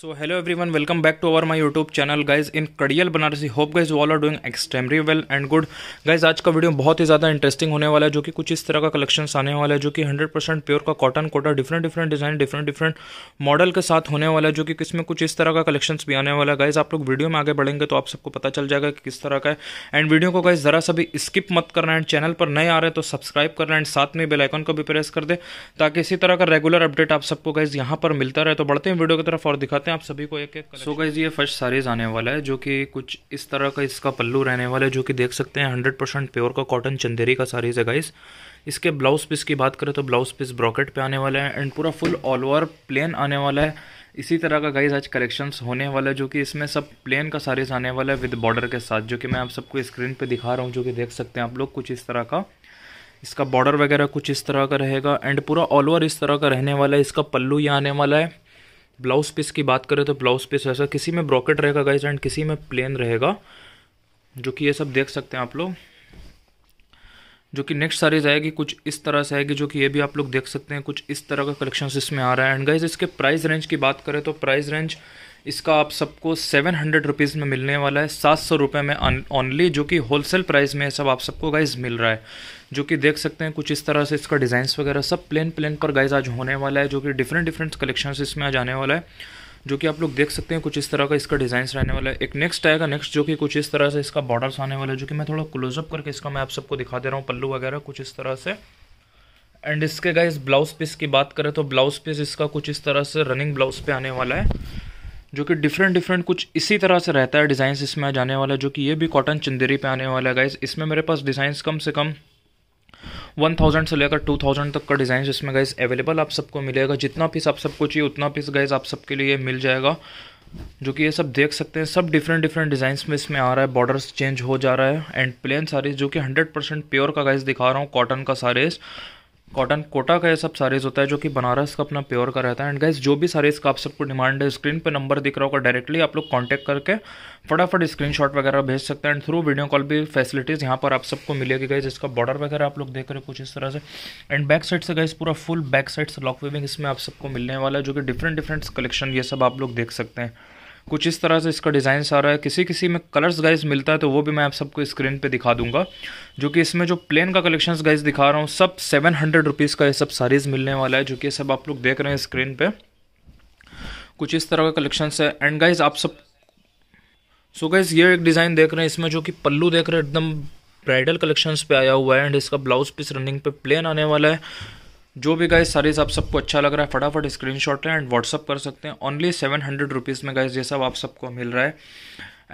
So hello everyone welcome back to our my YouTube channel guys in Kadiyal Banarasi hope guys all are doing extremely well and good guys आज का video बहुत ही ज़्यादा interesting होने वाला है जो कि कुछ इस तरह का कलेक्शन आने वाला है जो कि 100 परसेंट प्योर का cotton Kota different different design different different model के साथ होने वाला है जो कि इसमें कुछ इस तरह का कलेक्शन भी आने वाला है गाइज आप लोग वीडियो में आगे बढ़ेंगे तो आप सबको पता चल जाएगा कि किस तरह का है एंड वीडियो को गाइज ज़रा सा भी स्किप मत करना एंड चैनल पर नए आ रहे तो सब्सक्राइब करना एंड साथ में बेलाइकॉन को भी प्रेस कर दे ताकि इसी तरह का रेगुलर अपडेट आप सबको गाइज यहाँ पर मिलता रहे तो बढ़ते हैं वीडियो की तरफ और दिखाते दिखाते हैं आप सभी को एक एक सो गाइज ये फर्स्ट सारीज आने वाला है जो कि कुछ इस तरह का इसका पल्लू रहने वाला है जो कि देख सकते हैं हंड्रेड परसेंट प्योर का कॉटन चंदेरी का सारीज है गाइज इसके ब्लाउज पीस की बात करें तो ब्लाउज पीस ब्रॉकेट पे आने वाला है एंड पूरा फुल ऑल ओवर प्लेन आने वाला है इसी तरह का गाइज आज कलेक्शंस होने वाला है जो कि इसमें सब प्लेन का सारीज आने वाला है विद बॉर्डर के साथ जो कि मैं आप सबको स्क्रीन पर दिखा रहा हूँ जो कि देख सकते हैं आप लोग कुछ इस तरह का इसका बॉर्डर वगैरह कुछ इस तरह का रहेगा एंड पूरा ऑल ओवर इस तरह का रहने वाला है इसका पल्लू ये आने वाला है ब्लाउज पीस की बात करें तो ब्लाउज पीस ऐसा किसी में ब्रॉकेट रहेगा गाइज एंड किसी में प्लेन रहेगा जो कि ये सब देख सकते हैं आप लोग जो कि नेक्स्ट सारीज आएगी कुछ इस तरह से आएगी जो कि ये भी आप लोग देख सकते हैं कुछ इस तरह का कलेक्शन इसमें आ रहा है एंड गाइज इसके प्राइस रेंज की बात करें तो प्राइस रेंज इसका आप सबको सेवन हंड्रेड रुपीज़ में मिलने वाला है सात सौ रुपये में ऑनली जो कि होलसेल प्राइस में सब आप सबको गाइज मिल रहा है जो कि देख सकते हैं कुछ इस तरह से इसका डिज़ाइंस वगैरह सब प्लेन प्लेन पर गाइज आज होने वाला है जो कि डिफरेंट डिफरेंट कलेक्शन इसमें आज आने वाला है जो कि आप लोग देख सकते हैं कुछ इस तरह का इसका डिज़ाइंस रहने वाला है एक नेक्स्ट आएगा नेक्स्ट जो कि कुछ इस तरह से इसका बॉर्डर्स आने वाला है जो कि मैं थोड़ा क्लोजअप करके इसका मैं आप सबको दिखा दे रहा हूँ पल्लू वगैरह कुछ इस तरह से एंड इसके गाइज ब्लाउज पीस की बात करें तो ब्लाउज पीस इसका कुछ इस तरह से रनिंग ब्लाउज पे आने वाला है जो कि डिफरेंट डिफरेंट कुछ इसी तरह से रहता है डिज़ाइंस इसमें जाने वाला जो कि ये भी कॉटन चंदेरी पे आने वाला है गाइज इसमें मेरे पास डिज़ाइंस कम से कम वन थाउजेंड से लेकर टू थाउजेंड तक का डिज़ाइन इसमें गाइज अवेलेबल आप सबको मिलेगा जितना पीस आप सबको चाहिए उतना पीस गाइज आप सबके लिए मिल जाएगा जो कि ये सब देख सकते हैं सब डिफरेंट डिफरेंट डिज़ाइंस में इसमें आ रहा है बॉर्डर्स चेंज हो जा रहा है एंड प्लेन सारीज जो कि हंड्रेड परसेंट प्योर का गाइज दिखा रहा हूँ कॉटन का सारीज़ कॉटन कोटा का ये सब सारीज होता है जो कि बनारस का अपना प्योर का रहता है एंड गैस जो भी सारीज का आप सबको डिमांड है स्क्रीन पे नंबर दिख रहा होगा डायरेक्टली आप लोग कॉन्टैक्ट करके फटाफट स्क्रीनशॉट वगैरह भेज सकते हैं एंड थ्रू वीडियो कॉल भी फैसिलिटीज़ यहाँ पर आप सबको मिलेगी गई इसका बॉर्डर वगैरह आप लोग देख रहे हो कुछ इस तरह से एंड बैक साइड से गाइज पूरा फुल बैक साइड से लॉक वेविंग इसमें आप सबको मिलने वाला है जो कि डिफरेंट डिफरेंट कलेक्शन ये सब आप लोग देख सकते हैं कुछ इस तरह से इसका डिज़ाइन सारा है किसी किसी में कलर्स गाइज मिलता है तो वो भी मैं आप सबको स्क्रीन पे दिखा दूंगा जो कि इसमें जो प्लेन का कलेक्शंस गाइज दिखा रहा हूँ सब सेवन हंड्रेड रुपीज़ का ये सब साड़ीज़ मिलने वाला है जो कि सब आप लोग देख रहे हैं स्क्रीन पर कुछ इस तरह का कलेक्शंस है एंड गाइज आप सब सो so गाइज ये एक डिज़ाइन देख रहे हैं इसमें जो कि पल्लू देख रहे हैं एकदम ब्राइडल कलेक्शंस पे आया हुआ है एंड इसका ब्लाउज पीस रनिंग पे प्लेन आने वाला है जो भी गाइस सारी आप सबको अच्छा लग रहा है फटाफट स्क्रीन शॉट लें एंड व्हाट्सअप कर सकते हैं ओनली सेवन हंड्रेड रुपीज़ में गाइस ये सब आप सबको मिल रहा है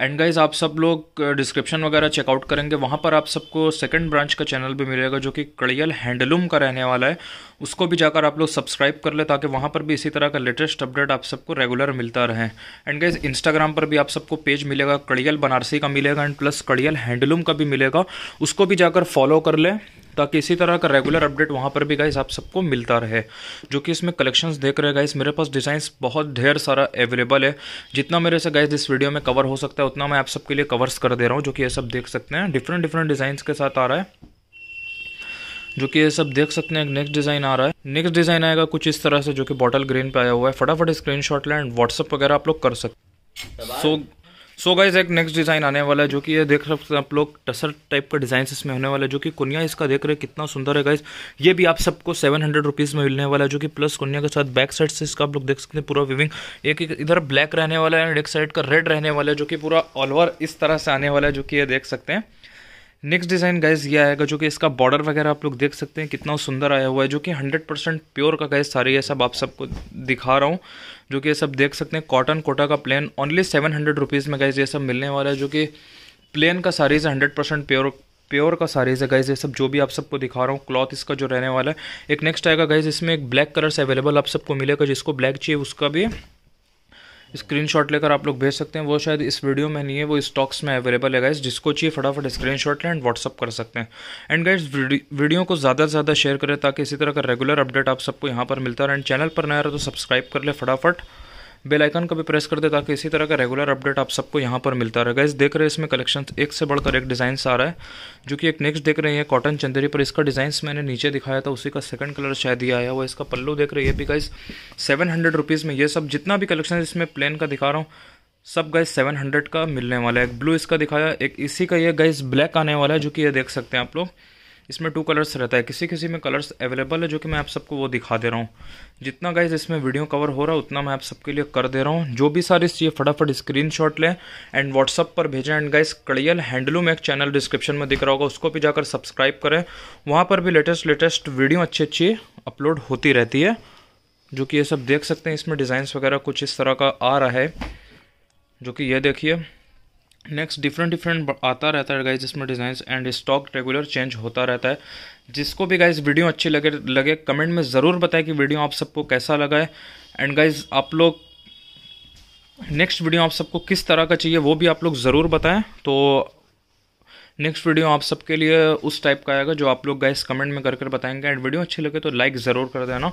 एंड गाइज आप सब लोग डिस्क्रिप्शन uh, वगैरह चेकआउट करेंगे वहाँ पर आप सबको सेकंड ब्रांच का चैनल भी मिलेगा जो कि कड़ियल हैंडलूम का रहने वाला है उसको भी जाकर आप लोग सब्सक्राइब कर ले ताकि वहाँ पर भी इसी तरह का लेटेस्ट अपडेट आप सबको रेगुलर मिलता रहे एंड गाइज इंस्टाग्राम पर भी आप सबको पेज मिलेगा कड़ियल बनारसी का मिलेगा एंड प्लस कड़ियल हैंडलूम का भी मिलेगा उसको भी जाकर फॉलो कर लें ताकि इसी तरह का रेगुलर अपडेट वहाँ पर भी गाइस आप सबको मिलता रहे जो कि इसमें कलेक्शंस देख रहे गाइस मेरे पास डिज़ाइंस बहुत ढेर सारा अवेलेबल है जितना मेरे से गाइस इस वीडियो में कवर हो सकता है उतना मैं आप सबके लिए कवर्स कर दे रहा हूँ जो कि ये सब देख सकते हैं डिफरेंट डिफरेंट डिज़ाइंस के साथ आ रहा है जो कि ये सब देख सकते हैं नेक्स्ट डिज़ाइन आ रहा है नेक्स्ट डिज़ाइन आएगा कुछ इस तरह से जो कि बॉटल ग्रीन पे आया हुआ है फटाफट शॉट लें एंड व्हाट्सअप वगैरह आप लोग कर सकते सो so, सो गाइज एक नेक्स्ट डिज़ाइन आने वाला है जो कि ये देख सकते हैं आप लोग टसर टाइप का डिज़ाइन इसमें होने वाला है जो कि कुनिया इसका देख रहे हैं कितना सुंदर है गाइज ये भी आप सबको सेवन हंड्रेड रुपीज़ में मिलने वाला है जो कि प्लस कुनिया के साथ बैक साइड से इसका आप लोग देख सकते हैं पूरा विविंग एक इधर ब्लैक रहने वाला है एंड एक साइड का रेड रहने वाला है जो कि पूरा ऑल ओवर इस तरह से आने वाला है जो कि ये देख सकते हैं नेक्स्ट डिज़ाइन गैस ये आएगा जो कि इसका बॉर्डर वगैरह आप लोग देख सकते हैं कितना सुंदर आया हुआ है जो कि 100% प्योर का गैस सारी ये सब आप सबको दिखा रहा हूँ जो कि सब देख सकते हैं कॉटन कोटा का plain only seven hundred rupees में गाइज ये सब मिलने वाला है जो कि प्लेन का saris hundred percent pure pure का सारीज़ है गाइज ये सब जो भी आप सबको दिखा रहा हूँ क्लॉथ इसका जो रहने वाला है एक नेक्स्ट आएगा गाइज इसमें एक ब्लैक कलर अवेलेबल आप सबको मिलेगा जिसको ब्लैक चाहिए उसका भी स्क्रीनशॉट लेकर आप लोग भेज सकते हैं वो शायद इस वीडियो में नहीं है वो स्टॉक्स में अवेलेबल है गाइज जिसको चाहिए फटाफट स्क्रीनशॉट लें एंड व्हाट्सअप कर सकते हैं एंड गाइज वीडियो को ज़्यादा से ज़्यादा शेयर करें ताकि इसी तरह का रेगुलर अपडेट आप सबको यहाँ पर मिलता रहे एंड चैनल पर नया रहे तो सब्सक्राइब कर ले फटाफट बेल आइकन को भी प्रेस कर दे ताकि इसी तरह का रेगुलर अपडेट आप सबको यहाँ पर मिलता रहेगा इस देख रहे हैं इसमें कलेक्शन एक से बढ़कर एक डिज़ाइंस आ रहा है जो कि एक नेक्स्ट देख रहे हैं कॉटन चंदेरी पर इसका डिज़ाइंस मैंने नीचे दिखाया था उसी का सेकंड कलर शायद ये आया हुआ इसका पल्लू देख रही है बिकाइज सेवन हंड्रेड रुपीज़ में ये सब जितना भी कलेक्शन इसमें प्लेन का दिखा रहा हूँ सब गाइज 700 का मिलने वाला है एक ब्लू इसका दिखाया एक इसी का ये गैस ब्लैक आने वाला है जो कि ये देख सकते हैं आप लोग इसमें टू कलर्स रहता है किसी किसी में कलर्स अवेलेबल है जो कि मैं आप सबको वो दिखा दे रहा हूँ जितना गाइज इसमें वीडियो कवर हो रहा है उतना मैं आप सबके लिए कर दे रहा हूँ जो भी सारी चाहिए फटाफट स्क्रीन शॉट लें एंड व्हाट्सअप पर भेजें एंड गाइज कड़ियल हैंडलूम एक चैनल डिस्क्रिप्शन में दिख रहा होगा उसको भी जाकर सब्सक्राइब करें वहाँ पर भी लेटेस्ट लेटेस्ट वीडियो अच्छी अच्छी अपलोड होती रहती है जो कि ये सब देख सकते हैं इसमें डिज़ाइंस वगैरह कुछ इस तरह का आ रहा है जो कि ये देखिए नेक्स्ट डिफरेंट डिफरेंट आता रहता है गाइज इसमें design and stock regular change होता रहता है जिसको भी गाइज वीडियो अच्छी लगे लगे कमेंट में ज़रूर बताएं कि वीडियो आप सबको कैसा लगा है एंड गाइज आप लोग नेक्स्ट वीडियो आप सबको किस तरह का चाहिए वो भी आप लोग ज़रूर बताएं तो नेक्स्ट वीडियो आप सबके लिए उस टाइप का आएगा जो आप लोग गाइस कमेंट में करके कर बताएंगे एंड वीडियो अच्छी लगे तो लाइक ज़रूर कर देना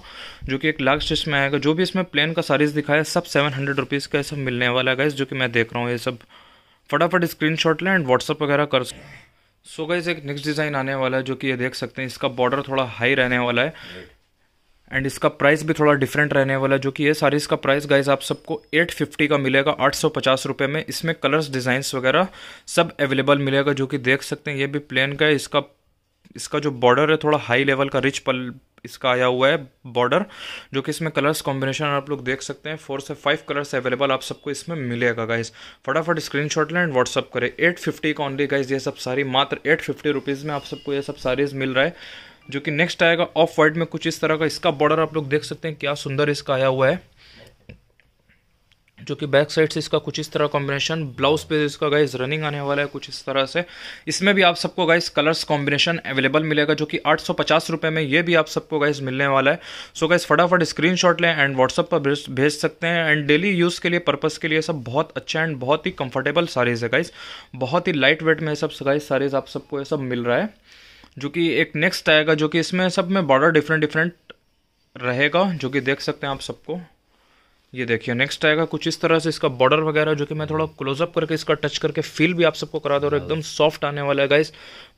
जो कि एक लास्ट इसमें आएगा जो भी इसमें प्लेन का सारीज दिखाया सब सेवन हंड्रेड रुपीज़ का सब मिलने वाला है गाइस जो कि मैं देख रहा हूँ ये सब फटाफट स्क्रीन शॉट लें एंड व्हाट्सअप वगैरह कर सो गाइज एक नेक्स्ट डिज़ाइन आने वाला है जो कि ये देख सकते हैं इसका बॉर्डर थोड़ा हाई रहने वाला है एंड इसका प्राइस भी थोड़ा डिफरेंट रहने वाला है जो कि ये सारी इसका प्राइस गाइज आप सबको 850 का मिलेगा आठ सौ में इसमें कलर्स डिज़ाइंस वगैरह सब अवेलेबल मिलेगा जो कि देख सकते हैं ये भी प्लेन का है इसका इसका जो बॉर्डर है थोड़ा हाई लेवल का रिच पल इसका आया हुआ है बॉर्डर जो कि इसमें कलर्स कॉम्बिनेशन आप लोग देख सकते हैं फोर से फाइव कलर्स अवेलेबल आप सबको इसमें मिलेगा गाइस फटाफट स्क्रीन शॉट लें एंड व्हाट्सअप करें एट फिफ्टी का ऑनली गाइज ये सब सारी मात्र एट फिफ्टी रुपीज़ में आप सबको ये सब सारीज मिल रहा है जो कि नेक्स्ट आएगा ऑफ वाइट में कुछ इस तरह का इसका बॉर्डर आप लोग देख सकते हैं क्या सुंदर इसका आया हुआ है जो कि बैक साइड से इसका कुछ इस तरह कॉम्बिनेशन ब्लाउज पे इसका गाइस रनिंग आने वाला है कुछ इस तरह से इसमें भी आप सबको गाइस कलर्स कॉम्बिनेशन अवेलेबल मिलेगा जो कि आठ रुपए में ये भी आप सबको गाइस मिलने वाला है सो गाइस फटाफट स्क्रीन लें एंड व्हाट्सअप पर भेज सकते हैं एंड डेली यूज़ के लिए पर्पज़ के लिए सब बहुत अच्छा एंड बहुत ही कम्फर्टेबल साड़ीज़ है गाइस बहुत ही लाइट वेट में सब गाइस साड़ीज़ आप सबको ये सब मिल रहा है जो कि एक नेक्स्ट आएगा जो कि इसमें सब में बॉर्डर डिफरेंट डिफरेंट रहेगा जो कि देख सकते हैं आप सबको ये देखिए नेक्स्ट आएगा कुछ इस तरह से इसका बॉर्डर वगैरह जो कि मैं थोड़ा क्लोजअप करके इसका टच करके फील भी आप सबको करा दो और एकदम सॉफ्ट हाँ। आने वाला है गाइस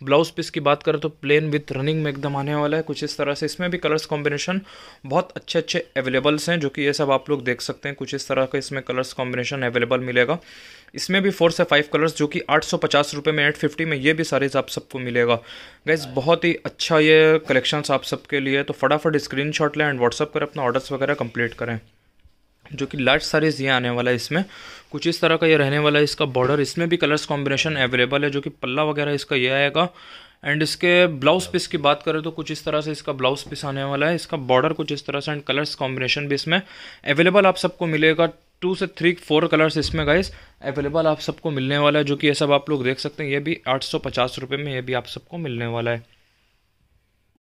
ब्लाउज पीस की बात करें तो प्लेन विथ रनिंग में एकदम आने वाला है कुछ इस तरह से इसमें भी कलर्स कॉम्बिनेशन बहुत अच्छे अच्छे अवेलेबल्स हैं जो कि ये सब आप लोग देख सकते हैं कुछ इस तरह का इसमें कलर्स कॉम्बिनेशन अवेलेबल मिलेगा इसमें भी फोर से फाइव कलर्स जो कि आठ सौ पचास रुपये में एट फिफ्टी में ये भी सारीज़ आप सबको मिलेगा गाइज हाँ। बहुत ही अच्छा ये कलेक्शन आप सबके लिए तो फटाफट स्क्रीन शॉट लें एंड व्हाट्सअप कर अपना ऑर्डर्स वगैरह कम्प्लीट करें जो कि लार्ज साइज ये आने वाला है इसमें कुछ इस तरह का ये रहने वाला है इसका बॉर्डर इसमें भी कलर्स कॉम्बिनेशन अवेलेबल है जो कि पल्ला वगैरह इसका ये आएगा एंड इसके ब्लाउज पीस की बात करें तो कुछ इस तरह से इसका ब्लाउज पीस आने वाला है इसका बॉर्डर कुछ इस तरह से एंड कलर्स कॉम्बिनेशन भी इसमें अवेलेबल आप सबको मिलेगा टू से थ्री फोर कलर्स इसमें गाइस अवेलेबल आप सबको मिलने वाला है जो कि ये सब आप लोग देख सकते हैं ये भी आठ सौ पचास रुपये में ये भी आप सबको मिलने वाला है